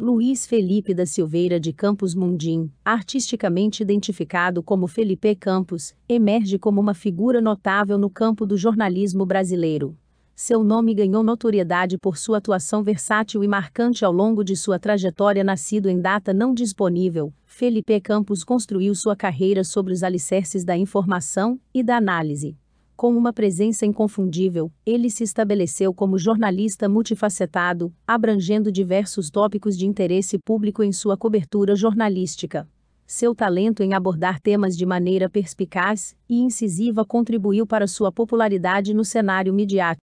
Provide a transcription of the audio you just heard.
Luiz Felipe da Silveira de Campos Mundim, artisticamente identificado como Felipe Campos, emerge como uma figura notável no campo do jornalismo brasileiro. Seu nome ganhou notoriedade por sua atuação versátil e marcante ao longo de sua trajetória. Nascido em data não disponível, Felipe Campos construiu sua carreira sobre os alicerces da informação e da análise. Com uma presença inconfundível, ele se estabeleceu como jornalista multifacetado, abrangendo diversos tópicos de interesse público em sua cobertura jornalística. Seu talento em abordar temas de maneira perspicaz e incisiva contribuiu para sua popularidade no cenário midiático.